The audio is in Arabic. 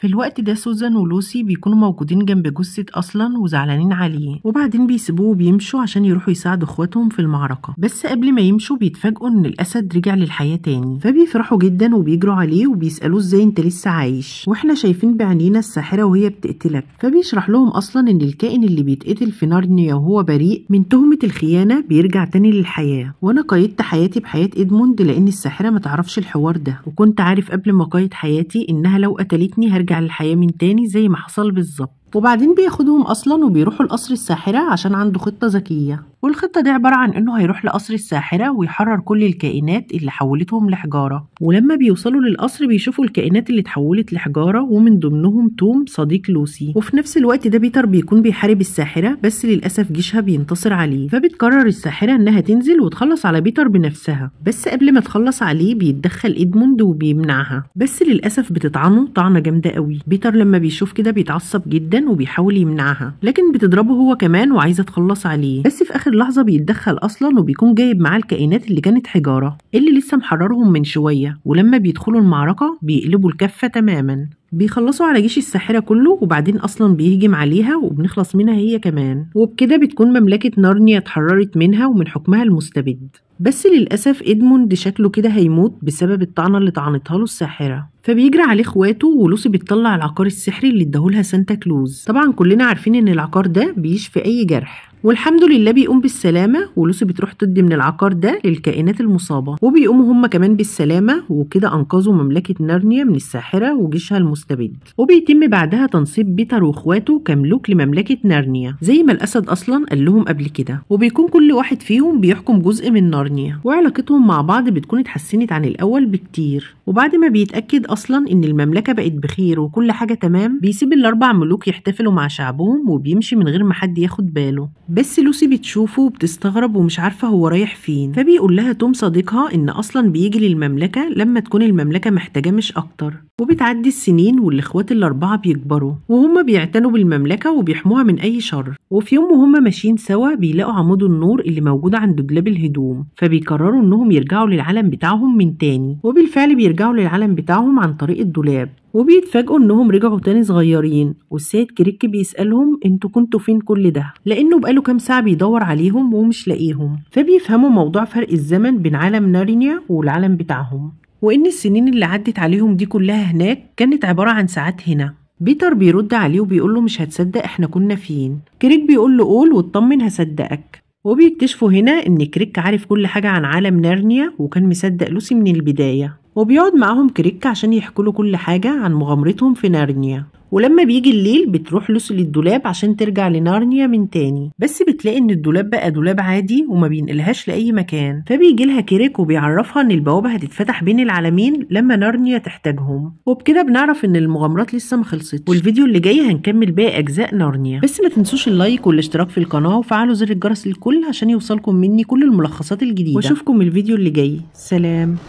في الوقت ده سوزان ولوسي بيكونوا موجودين جنب جثة أصلا وزعلانين عليه وبعدين بيسيبوه وبيمشوا عشان يروحوا يساعدوا إخواتهم في المعركة بس قبل ما يمشوا بيتفاجئوا إن الأسد رجع للحياة تاني فبيفرحوا جدا وبيجروا عليه وبيسألوه إزاي أنت لسه عايش وإحنا شايفين بعينينا الساحرة وهي بتقتلك فبيشرح لهم أصلا إن الكائن اللي بيتقتل في نارنيا وهو بريء من تهمة الخيانة بيرجع تاني للحياة وأنا قيدت حياتي بحياة إدموند لأن الساحرة ما تعرفش الحوار ده وكنت عارف قبل ما قيد حياتي إنها لو قتلتني هرجع ويرجع للحياة من تاني زي ما حصل بالظبط وبعدين بياخدهم أصلا وبيروحوا لقصر الساحرة عشان عنده خطة ذكية والخطة دي عبارة عن إنه هيروح لقصر الساحرة ويحرر كل الكائنات اللي حولتهم لحجارة ولما بيوصلوا للقصر بيشوفوا الكائنات اللي اتحولت لحجارة ومن ضمنهم توم صديق لوسي وفي نفس الوقت ده بيتر بيكون بيحارب الساحرة بس للأسف جيشها بينتصر عليه فبتقرر الساحرة إنها تنزل وتخلص على بيتر بنفسها بس قبل ما تخلص عليه بيتدخل إدموند وبيمنعها بس للأسف بتطعنه طعنة جامدة قوي بيتر لما بيشوف كده بيتعصب جدا وبيحاول يمنعها لكن بتضربه هو كمان وعايزة تخلص عليه بس في آخر اخر لحظه بيتدخل اصلا وبيكون جايب معاه الكائنات اللي كانت حجاره اللي لسه محررهم من شويه ولما بيدخلوا المعركه بيقلبوا الكفه تماما بيخلصوا على جيش الساحرة كله وبعدين أصلا بيهجم عليها وبنخلص منها هي كمان وبكده بتكون مملكة نارنيا اتحررت منها ومن حكمها المستبد بس للأسف إدموند شكله كده هيموت بسبب الطعنة اللي طعنتها له الساحرة فبيجري عليه اخواته ولوسي بتطلع العقار السحري اللي اداهولها سانتا كلوز طبعا كلنا عارفين ان العقار ده بيشفي اي جرح والحمد لله بيقوم بالسلامة ولوسي بتروح تدي من العقار ده للكائنات المصابة وبيقوموا هم كمان بالسلامة وكده أنقذوا مملكة نارنيا من الساحرة وجيشها المستبد وبيتم بعدها تنصيب بيتر واخواته كملوك لمملكة نارنيا زي ما الأسد أصلا قال لهم قبل كده وبيكون كل واحد فيهم بيحكم جزء من نارنيا وعلاقتهم مع بعض بتكون اتحسنت عن الأول بكتير وبعد ما بيتأكد أصلا إن المملكة بقت بخير وكل حاجة تمام بيسيب الأربع ملوك يحتفلوا مع شعبهم وبيمشي من غير ما حد ياخد باله بس لوسي بتشوفه وبتستغرب ومش عارفه هو رايح فين فبيقول لها توم صديقها ان اصلا بيجي للمملكه لما تكون المملكه محتاجه مش اكتر وبتعدي السنين والاخوات الاربعه بيكبروا وهم بيعتنوا بالمملكه وبيحموها من اي شر وفي يوم وهم ماشيين سوا بيلاقوا عمود النور اللي موجود عند دولاب الهدوم فبيقرروا انهم يرجعوا للعالم بتاعهم من تاني وبالفعل بيرجعوا للعالم بتاعهم عن طريق الدولاب وبيتفاجئوا انهم رجعوا تاني صغيرين والسيد كريك بيسالهم انتوا كنتوا فين كل ده لانه بقاله كام ساعه بيدور عليهم ومش لاقيهم فبيفهموا موضوع فرق الزمن بين عالم نارينيا والعالم بتاعهم وان السنين اللي عدت عليهم دي كلها هناك كانت عباره عن ساعات هنا بيتر بيرد عليه وبيقول له مش هتصدق احنا كنا فين كريك بيقول له قول واطمن هصدقك وبيكتشفوا هنا ان كريك عارف كل حاجه عن عالم نارنيا وكان مصدق لوسي من البدايه وبيقعد معاهم كريك عشان يحكوا له كل حاجة عن مغامرتهم في نارنيا ولما بيجي الليل بتروح لوسي الدولاب عشان ترجع لنارنيا من تاني بس بتلاقي ان الدولاب بقى دولاب عادي وما بينقلهاش لاي مكان فبيجي لها كريك وبيعرفها ان البوابه هتتفتح بين العالمين لما نارنيا تحتاجهم وبكده بنعرف ان المغامرات لسه ما خلصتش والفيديو اللي جاي هنكمل باقي اجزاء نارنيا بس ما تنسوش اللايك والاشتراك في القناه وفعلوا زر الجرس للكل عشان يوصلكم مني كل الملخصات الجديده واشوفكم الفيديو اللي جاي سلام